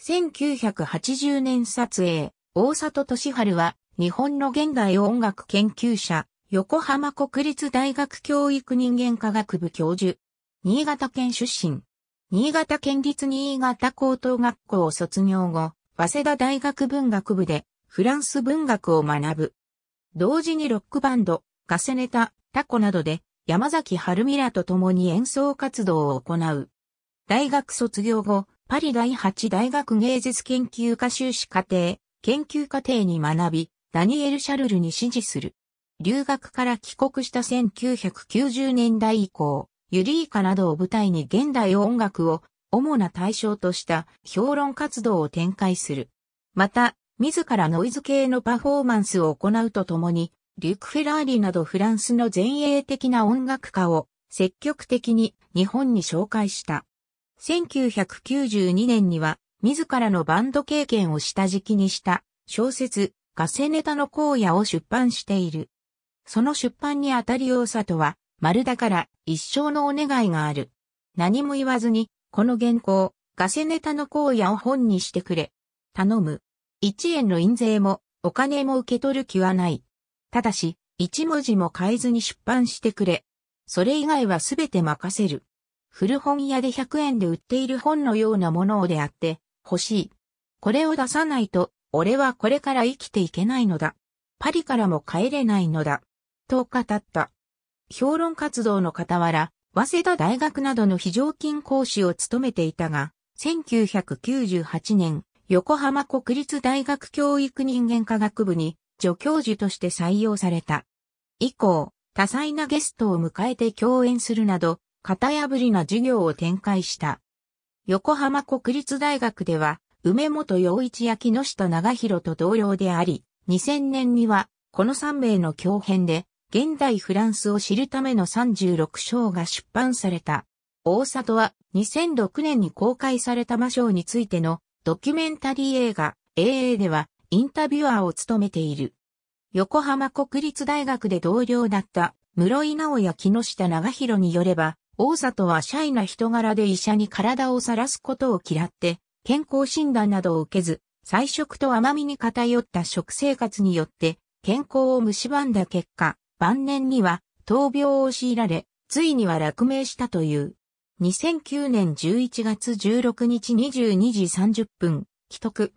1980年撮影、大里俊春は日本の現代音楽研究者、横浜国立大学教育人間科学部教授、新潟県出身、新潟県立新潟高等学校を卒業後、早稲田大学文学部でフランス文学を学ぶ。同時にロックバンド、ガセネタ、タコなどで山崎春美らと共に演奏活動を行う。大学卒業後、パリ第8大学芸術研究科修士課程、研究課程に学び、ダニエル・シャルルに支持する。留学から帰国した1990年代以降、ユリーカなどを舞台に現代音楽を主な対象とした評論活動を展開する。また、自らノイズ系のパフォーマンスを行うとともに、リュック・フェラーリなどフランスの前衛的な音楽家を積極的に日本に紹介した。1992年には、自らのバンド経験を下敷きにした小説、ガセネタの荒野を出版している。その出版にあたり大里は、丸だから一生のお願いがある。何も言わずに、この原稿、ガセネタの荒野を本にしてくれ。頼む。一円の印税も、お金も受け取る気はない。ただし、一文字も変えずに出版してくれ。それ以外はすべて任せる。古本屋で100円で売っている本のようなものをであって欲しい。これを出さないと、俺はこれから生きていけないのだ。パリからも帰れないのだ。と語った。評論活動の傍ら、早稲田大学などの非常勤講師を務めていたが、1998年、横浜国立大学教育人間科学部に助教授として採用された。以降、多彩なゲストを迎えて共演するなど、型破りな授業を展開した。横浜国立大学では、梅本洋一や木下長弘と同僚であり、2000年には、この3名の共編で、現代フランスを知るための36章が出版された。大里は2006年に公開された魔章についてのドキュメンタリー映画 AA ではインタビュアーを務めている。横浜国立大学で同僚だった室井直や木下長弘によれば大里はシャイな人柄で医者に体を晒すことを嫌って、健康診断などを受けず、菜食と甘みに偏った食生活によって、健康を蝕んだ結果、晩年には闘病を強いられ、ついには落命したという。2009年11月16日22時30分、既得。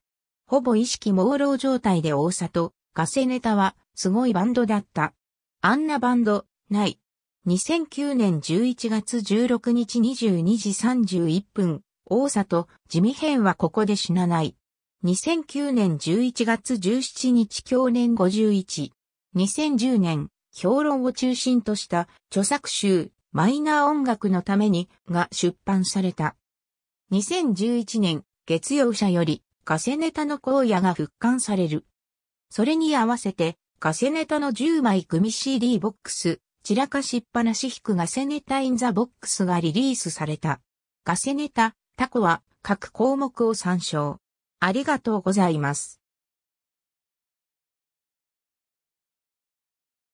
ほぼ意識朦朧状態で大里、ガセネタは、すごいバンドだった。あんなバンド、ない。2009年11月16日22時31分、大里、地味編はここで死なない。2009年11月17日去年51。2010年、評論を中心とした著作集、マイナー音楽のためにが出版された。2011年、月曜社より、カセネタの荒野が復刊される。それに合わせて、カセネタの10枚組 CD ボックス、散らかしっぱなし引くガセネタインザボックスがリリースされた。ガセネタ、タコは各項目を参照。ありがとうございます。